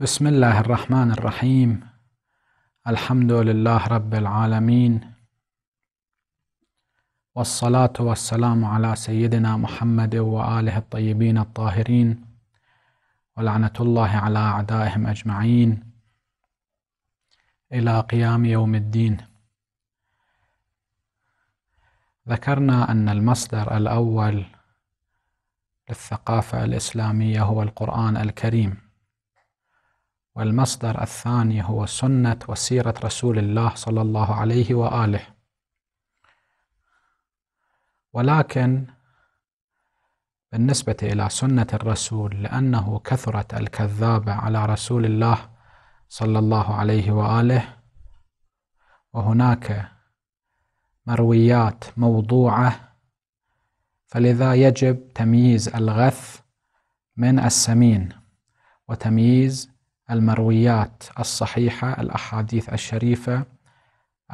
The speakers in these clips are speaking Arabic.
بسم الله الرحمن الرحيم الحمد لله رب العالمين والصلاة والسلام على سيدنا محمد وآله الطيبين الطاهرين ولعنة الله على أعدائهم أجمعين إلى قيام يوم الدين ذكرنا أن المصدر الأول للثقافة الإسلامية هو القرآن الكريم والمصدر الثاني هو سنة وسيرة رسول الله صلى الله عليه وآله ولكن بالنسبة إلى سنة الرسول لأنه كثرت الكذابة على رسول الله صلى الله عليه وآله وهناك مرويات موضوعة فلذا يجب تمييز الغث من السمين وتمييز المرويات الصحيحة الأحاديث الشريفة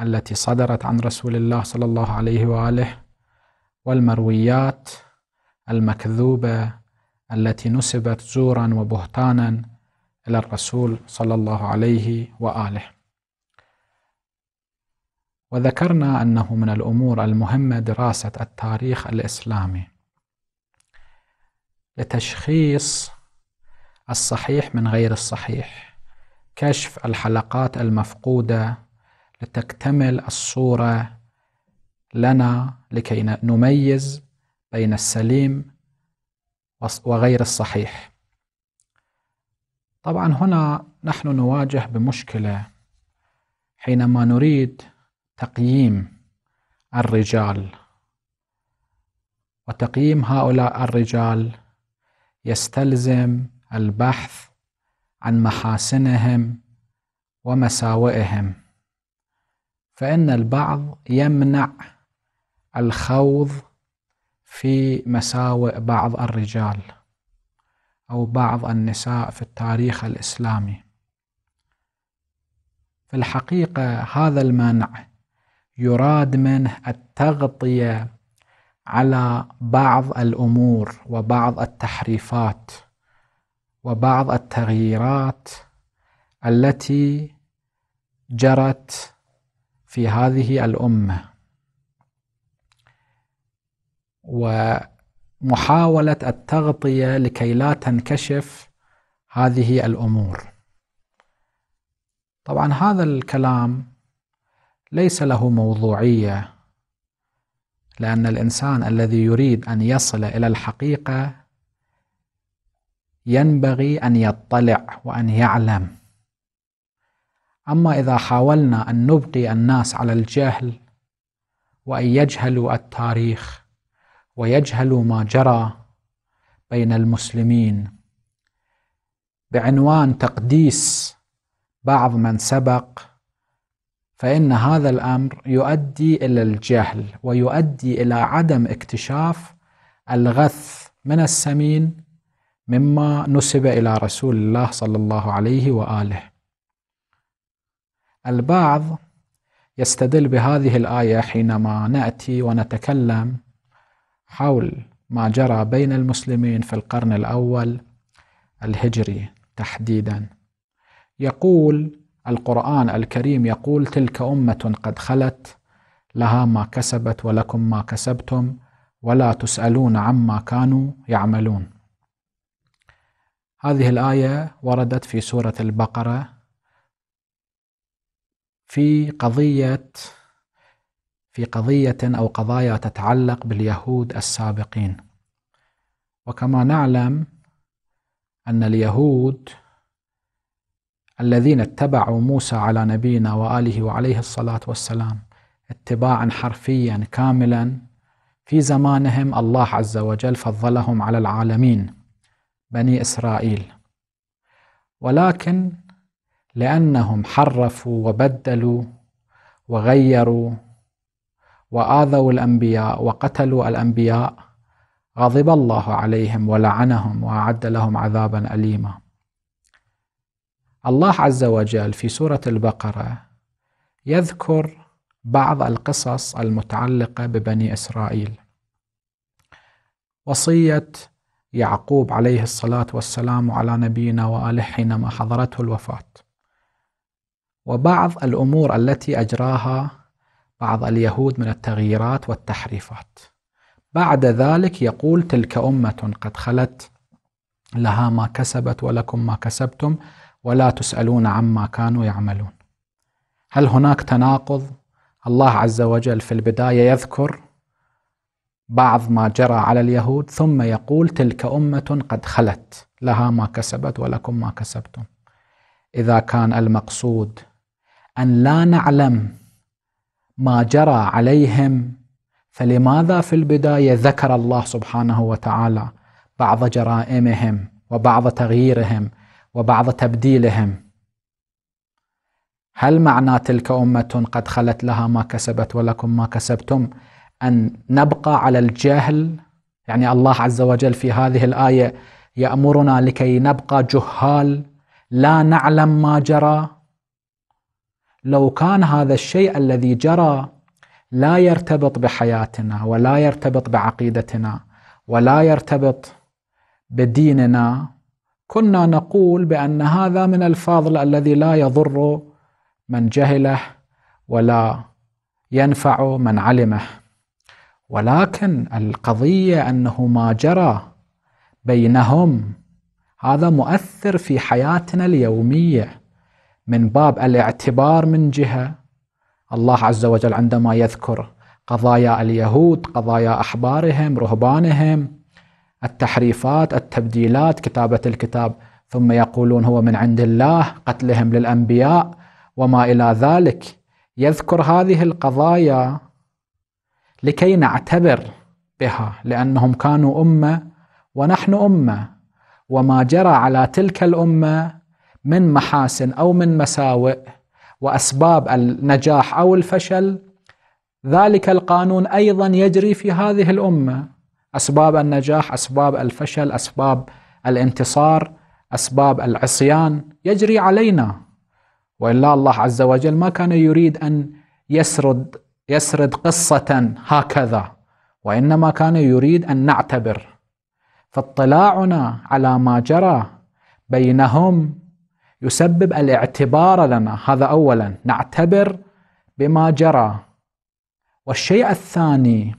التي صدرت عن رسول الله صلى الله عليه وآله والمرويات المكذوبة التي نسبت زورا وبهتانا إلى الرسول صلى الله عليه وآله وذكرنا أنه من الأمور المهمة دراسة التاريخ الإسلامي لتشخيص الصحيح من غير الصحيح كشف الحلقات المفقوده لتكتمل الصوره لنا لكي نميز بين السليم وغير الصحيح طبعا هنا نحن نواجه بمشكله حينما نريد تقييم الرجال وتقييم هؤلاء الرجال يستلزم البحث عن محاسنهم ومساوئهم فان البعض يمنع الخوض في مساوئ بعض الرجال او بعض النساء في التاريخ الاسلامي في الحقيقه هذا المنع يراد منه التغطيه على بعض الامور وبعض التحريفات وبعض التغييرات التي جرت في هذه الامه ومحاوله التغطيه لكي لا تنكشف هذه الامور طبعا هذا الكلام ليس له موضوعيه لان الانسان الذي يريد ان يصل الى الحقيقه ينبغي أن يطلع وأن يعلم أما إذا حاولنا أن نبقي الناس على الجهل وأن يجهلوا التاريخ ويجهلوا ما جرى بين المسلمين بعنوان تقديس بعض من سبق فإن هذا الأمر يؤدي إلى الجهل ويؤدي إلى عدم اكتشاف الغث من السمين مما نسب إلى رسول الله صلى الله عليه وآله البعض يستدل بهذه الآية حينما نأتي ونتكلم حول ما جرى بين المسلمين في القرن الأول الهجري تحديدا يقول القرآن الكريم يقول تلك أمة قد خلت لها ما كسبت ولكم ما كسبتم ولا تسألون عما كانوا يعملون هذه الآية وردت في سورة البقرة في قضية في قضية أو قضايا تتعلق باليهود السابقين وكما نعلم أن اليهود الذين اتبعوا موسى على نبينا وآله وعليه الصلاة والسلام اتباعا حرفيا كاملا في زمانهم الله عز وجل فضلهم على العالمين بني إسرائيل ولكن لأنهم حرفوا وبدلوا وغيروا وآذوا الأنبياء وقتلوا الأنبياء غضب الله عليهم ولعنهم وأعد لهم عذابا أليما الله عز وجل في سورة البقرة يذكر بعض القصص المتعلقة ببني إسرائيل وصية يعقوب عليه الصلاة والسلام على نبينا وآله حينما حضرته الوفاة وبعض الأمور التي أجراها بعض اليهود من التغييرات والتحريفات بعد ذلك يقول تلك أمة قد خلت لها ما كسبت ولكم ما كسبتم ولا تسألون عما كانوا يعملون هل هناك تناقض الله عز وجل في البداية يذكر بعض ما جرى على اليهود ثم يقول تلك أمة قد خلت لها ما كسبت ولكم ما كسبتم إذا كان المقصود أن لا نعلم ما جرى عليهم فلماذا في البداية ذكر الله سبحانه وتعالى بعض جرائمهم وبعض تغييرهم وبعض تبديلهم هل معنى تلك أمة قد خلت لها ما كسبت ولكم ما كسبتم أن نبقى على الجهل يعني الله عز وجل في هذه الآية يأمرنا لكي نبقى جهال لا نعلم ما جرى لو كان هذا الشيء الذي جرى لا يرتبط بحياتنا ولا يرتبط بعقيدتنا ولا يرتبط بديننا كنا نقول بان هذا من الفاضل الذي لا يضر من جهله ولا ينفع من علمه ولكن القضية أنه ما جرى بينهم هذا مؤثر في حياتنا اليومية من باب الاعتبار من جهة الله عز وجل عندما يذكر قضايا اليهود قضايا أحبارهم رهبانهم التحريفات التبديلات كتابة الكتاب ثم يقولون هو من عند الله قتلهم للأنبياء وما إلى ذلك يذكر هذه القضايا لكي نعتبر بها لانهم كانوا امه ونحن امه وما جرى على تلك الامه من محاسن او من مساوئ واسباب النجاح او الفشل ذلك القانون ايضا يجري في هذه الامه اسباب النجاح اسباب الفشل اسباب الانتصار اسباب العصيان يجري علينا والا الله عز وجل ما كان يريد ان يسرد يسرد قصة هكذا وإنما كان يريد أن نعتبر فاطلاعنا على ما جرى بينهم يسبب الاعتبار لنا هذا أولا نعتبر بما جرى والشيء الثاني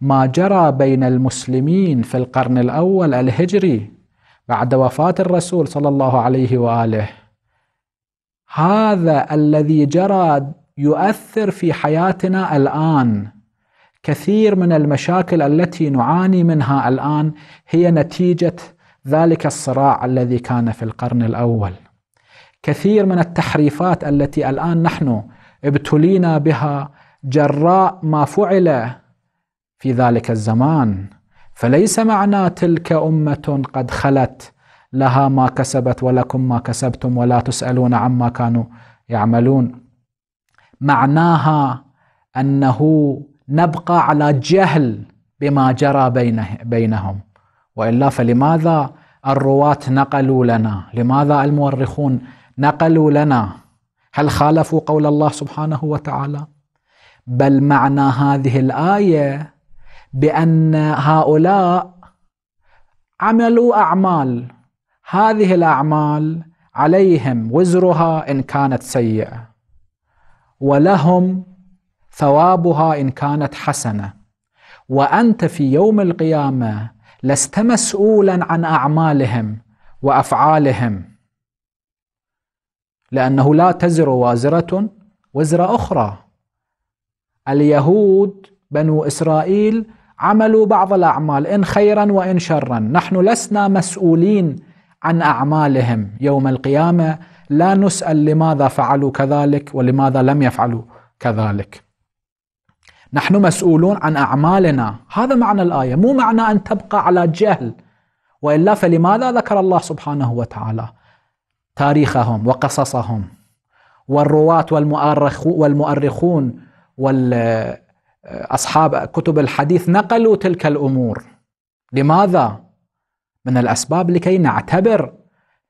ما جرى بين المسلمين في القرن الأول الهجري بعد وفاة الرسول صلى الله عليه وآله هذا الذي جرى يؤثر في حياتنا الان كثير من المشاكل التي نعاني منها الان هي نتيجه ذلك الصراع الذي كان في القرن الاول كثير من التحريفات التي الان نحن ابتلينا بها جراء ما فعل في ذلك الزمان فليس معنى تلك امه قد خلت لها ما كسبت ولكم ما كسبتم ولا تسالون عما كانوا يعملون معناها انه نبقى على جهل بما جرى بينه بينهم والا فلماذا الرواة نقلوا لنا؟ لماذا المؤرخون نقلوا لنا؟ هل خالفوا قول الله سبحانه وتعالى؟ بل معنى هذه الايه بان هؤلاء عملوا اعمال هذه الاعمال عليهم وزرها ان كانت سيئه ولهم ثوابها ان كانت حسنه وانت في يوم القيامه لست مسؤولا عن اعمالهم وافعالهم لانه لا تزر وازره وزر اخرى اليهود بنو اسرائيل عملوا بعض الاعمال ان خيرا وان شرا نحن لسنا مسؤولين عن اعمالهم يوم القيامه لا نسأل لماذا فعلوا كذلك ولماذا لم يفعلوا كذلك نحن مسؤولون عن أعمالنا هذا معنى الآية مو معنى أن تبقى على جهل وإلا فلماذا ذكر الله سبحانه وتعالى تاريخهم وقصصهم والرواة والمؤرخ والمؤرخون والأصحاب كتب الحديث نقلوا تلك الأمور لماذا؟ من الأسباب لكي نعتبر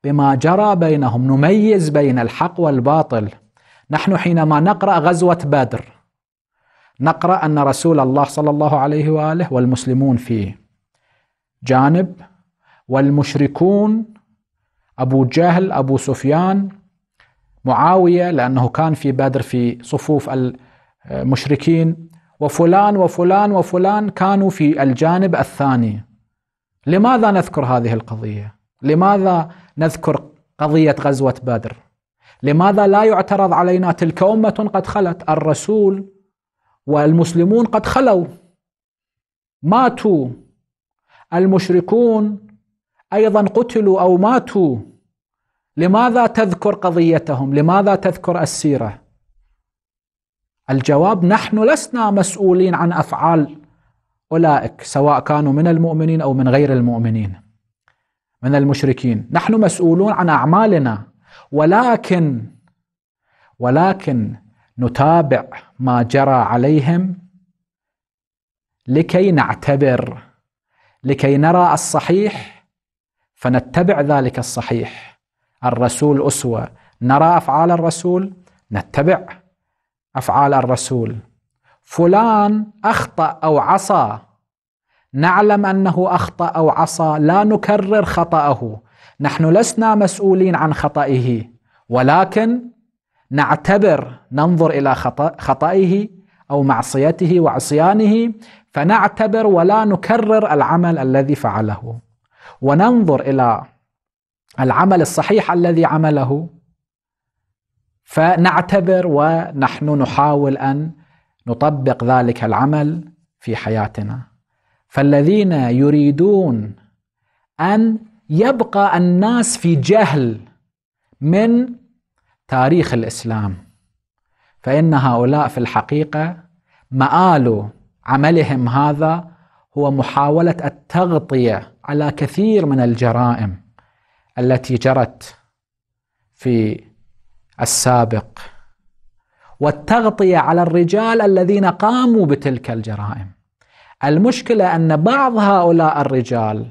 بما جرى بينهم نميز بين الحق والباطل نحن حينما نقرا غزوه بدر نقرا ان رسول الله صلى الله عليه واله والمسلمون في جانب والمشركون ابو جهل ابو سفيان معاويه لانه كان في بدر في صفوف المشركين وفلان وفلان وفلان كانوا في الجانب الثاني لماذا نذكر هذه القضيه لماذا نذكر قضية غزوة بدر لماذا لا يعترض علينا تلك أمة قد خلت الرسول والمسلمون قد خلوا ماتوا المشركون أيضا قتلوا أو ماتوا لماذا تذكر قضيتهم لماذا تذكر السيرة الجواب نحن لسنا مسؤولين عن أفعال أولئك سواء كانوا من المؤمنين أو من غير المؤمنين من المشركين نحن مسؤولون عن أعمالنا ولكن ولكن نتابع ما جرى عليهم لكي نعتبر لكي نرى الصحيح فنتبع ذلك الصحيح الرسول أسوة نرى أفعال الرسول نتبع أفعال الرسول فلان أخطأ أو عصى نعلم أنه أخطأ أو عصى لا نكرر خطأه نحن لسنا مسؤولين عن خطئه ولكن نعتبر ننظر إلى خطأ خطئه أو معصيته وعصيانه فنعتبر ولا نكرر العمل الذي فعله وننظر إلى العمل الصحيح الذي عمله فنعتبر ونحن نحاول أن نطبق ذلك العمل في حياتنا فالذين يريدون أن يبقى الناس في جهل من تاريخ الإسلام فإن هؤلاء في الحقيقة مآل عملهم هذا هو محاولة التغطية على كثير من الجرائم التي جرت في السابق والتغطية على الرجال الذين قاموا بتلك الجرائم المشكله ان بعض هؤلاء الرجال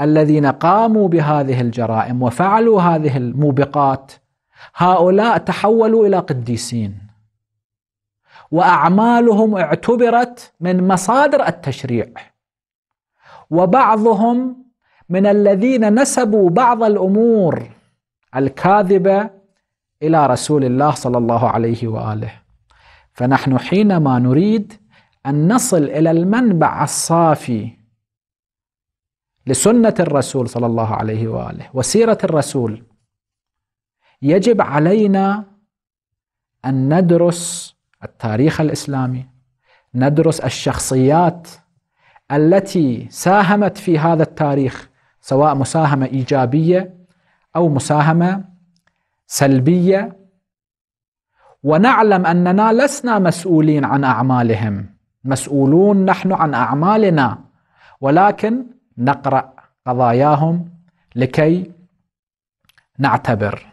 الذين قاموا بهذه الجرائم وفعلوا هذه الموبقات هؤلاء تحولوا الى قديسين واعمالهم اعتبرت من مصادر التشريع وبعضهم من الذين نسبوا بعض الامور الكاذبه الى رسول الله صلى الله عليه واله فنحن حينما نريد أن نصل إلى المنبع الصافي لسنة الرسول صلى الله عليه وآله وسيرة الرسول يجب علينا أن ندرس التاريخ الإسلامي ندرس الشخصيات التي ساهمت في هذا التاريخ سواء مساهمة إيجابية أو مساهمة سلبية ونعلم أننا لسنا مسؤولين عن أعمالهم مسؤولون نحن عن أعمالنا ولكن نقرأ قضاياهم لكي نعتبر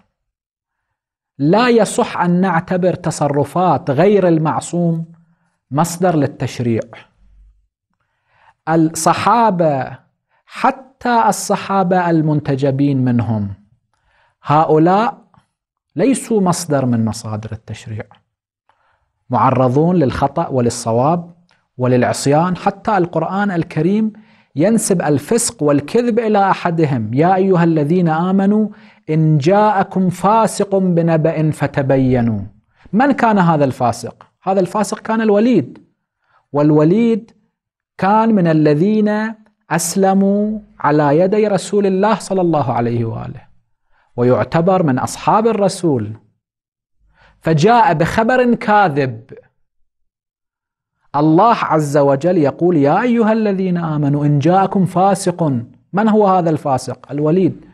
لا يصح أن نعتبر تصرفات غير المعصوم مصدر للتشريع الصحابة حتى الصحابة المنتجبين منهم هؤلاء ليسوا مصدر من مصادر التشريع معرضون للخطأ وللصواب وللعصيان حتى القرآن الكريم ينسب الفسق والكذب إلى أحدهم يا أيها الذين آمنوا إن جاءكم فاسق بنبأ فتبينوا من كان هذا الفاسق؟ هذا الفاسق كان الوليد والوليد كان من الذين أسلموا على يدي رسول الله صلى الله عليه وآله ويعتبر من أصحاب الرسول فجاء بخبر كاذب الله عز وجل يقول يا أيها الذين آمنوا إن جاءكم فاسق من هو هذا الفاسق؟ الوليد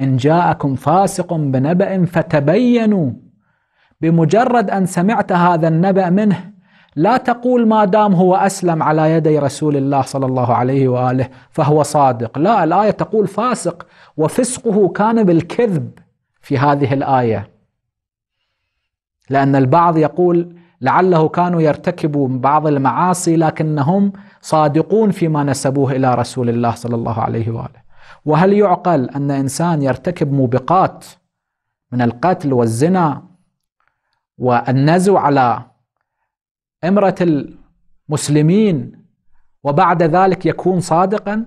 إن جاءكم فاسق بنبأ فتبينوا بمجرد أن سمعت هذا النبأ منه لا تقول ما دام هو أسلم على يدي رسول الله صلى الله عليه وآله فهو صادق لا الآية تقول فاسق وفسقه كان بالكذب في هذه الآية لأن البعض يقول لعله كانوا يرتكبوا بعض المعاصي لكنهم صادقون فيما نسبوه الى رسول الله صلى الله عليه واله وهل يعقل ان انسان يرتكب موبقات من القتل والزنا والنزو على امرة المسلمين وبعد ذلك يكون صادقا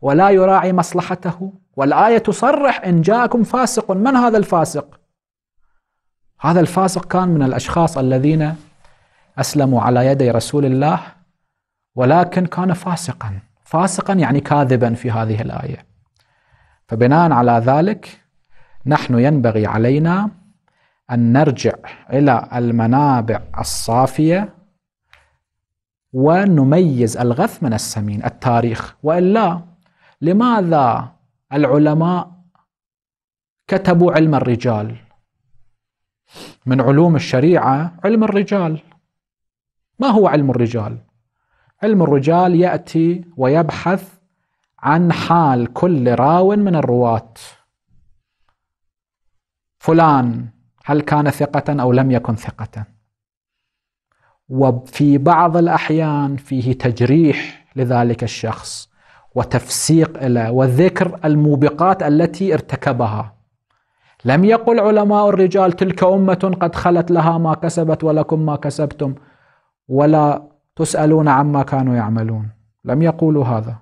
ولا يراعي مصلحته والآية تصرح إن جاءكم فاسق من هذا الفاسق هذا الفاسق كان من الاشخاص الذين اسلموا على يدي رسول الله ولكن كان فاسقا فاسقا يعني كاذبا في هذه الايه فبناء على ذلك نحن ينبغي علينا ان نرجع الى المنابع الصافيه ونميز الغث من السمين التاريخ والا لماذا العلماء كتبوا علم الرجال من علوم الشريعه علم الرجال ما هو علم الرجال علم الرجال ياتي ويبحث عن حال كل راو من الرواه فلان هل كان ثقه او لم يكن ثقه وفي بعض الاحيان فيه تجريح لذلك الشخص وتفسيق له وذكر الموبقات التي ارتكبها لم يقل علماء الرجال تلك أمة قد خلت لها ما كسبت ولكم ما كسبتم ولا تسألون عما كانوا يعملون لم يقولوا هذا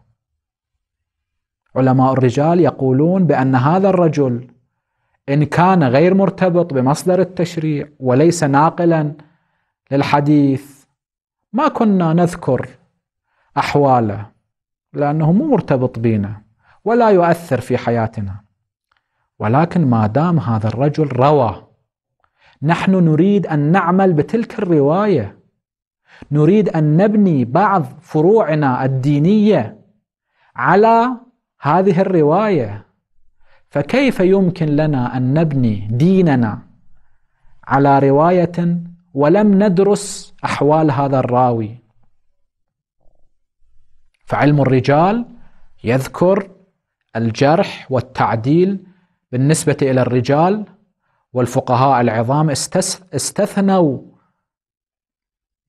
علماء الرجال يقولون بأن هذا الرجل إن كان غير مرتبط بمصدر التشريع وليس ناقلا للحديث ما كنا نذكر أحواله لأنه مو مرتبط بنا ولا يؤثر في حياتنا ولكن ما دام هذا الرجل روى نحن نريد أن نعمل بتلك الرواية نريد أن نبني بعض فروعنا الدينية على هذه الرواية فكيف يمكن لنا أن نبني ديننا على رواية ولم ندرس أحوال هذا الراوي فعلم الرجال يذكر الجرح والتعديل بالنسبة إلى الرجال والفقهاء العظام استثنوا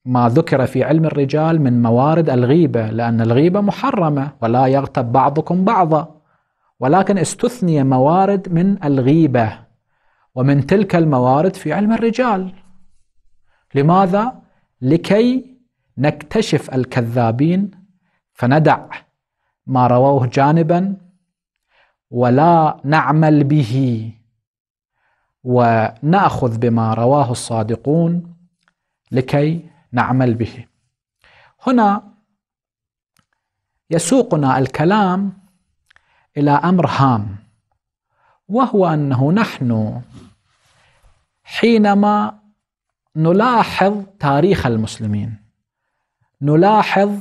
ما ذكر في علم الرجال من موارد الغيبة لأن الغيبة محرمة ولا يغتب بعضكم بعضا ولكن استثني موارد من الغيبة ومن تلك الموارد في علم الرجال لماذا؟ لكي نكتشف الكذابين فندع ما رووه جانبا ولا نعمل به وناخذ بما رواه الصادقون لكي نعمل به هنا يسوقنا الكلام الى امر هام وهو انه نحن حينما نلاحظ تاريخ المسلمين نلاحظ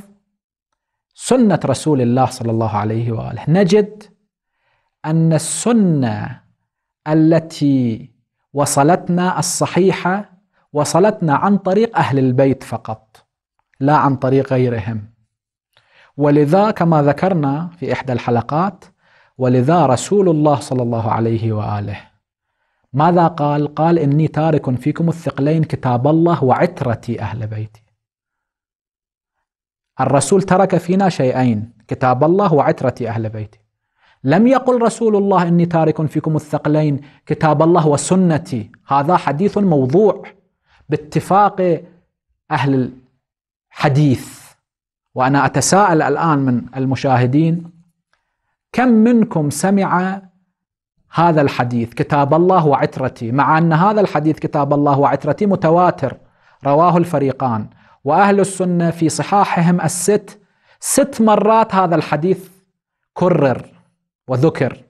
سنه رسول الله صلى الله عليه واله نجد أن السنة التي وصلتنا الصحيحة وصلتنا عن طريق أهل البيت فقط لا عن طريق غيرهم ولذا كما ذكرنا في إحدى الحلقات ولذا رسول الله صلى الله عليه وآله ماذا قال؟ قال إني تارك فيكم الثقلين كتاب الله وعترتي أهل بيتي الرسول ترك فينا شيئين كتاب الله وعترتي أهل بيتي لم يقل رسول الله إني تارك فيكم الثقلين كتاب الله وسنتي هذا حديث موضوع باتفاق أهل الحديث وأنا أتساءل الآن من المشاهدين كم منكم سمع هذا الحديث كتاب الله وعترتي مع أن هذا الحديث كتاب الله وعترتي متواتر رواه الفريقان وأهل السنة في صحاحهم الست ست مرات هذا الحديث كرر وذكر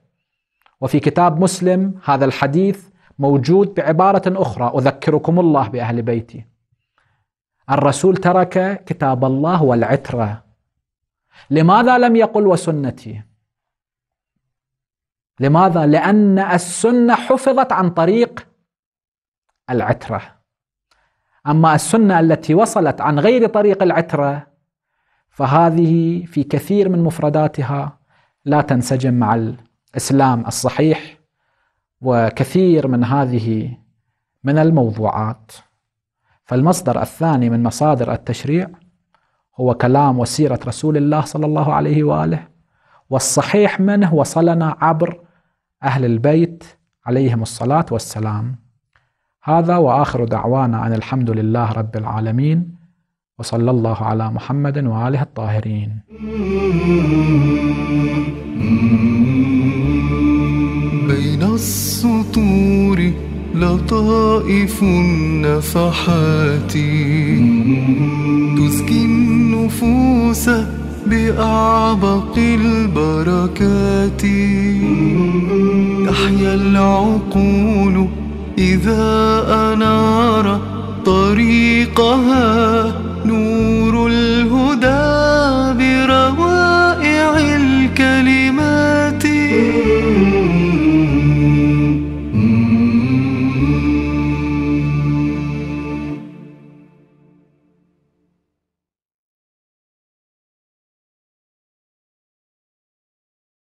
وفي كتاب مسلم هذا الحديث موجود بعبارة أخرى أذكركم الله بأهل بيتي الرسول ترك كتاب الله والعترة لماذا لم يقل وسنتي لماذا لأن السنة حفظت عن طريق العترة أما السنة التي وصلت عن غير طريق العترة فهذه في كثير من مفرداتها لا تنسجم مع الاسلام الصحيح وكثير من هذه من الموضوعات فالمصدر الثاني من مصادر التشريع هو كلام وسيره رسول الله صلى الله عليه واله والصحيح منه وصلنا عبر اهل البيت عليهم الصلاه والسلام هذا واخر دعوانا ان الحمد لله رب العالمين وصلى الله على محمد وآله الطاهرين بين السطور لطائف النفحات تزكي النفوس بأعبق البركات تحيا العقول إذا أنار طريقها نور الهدى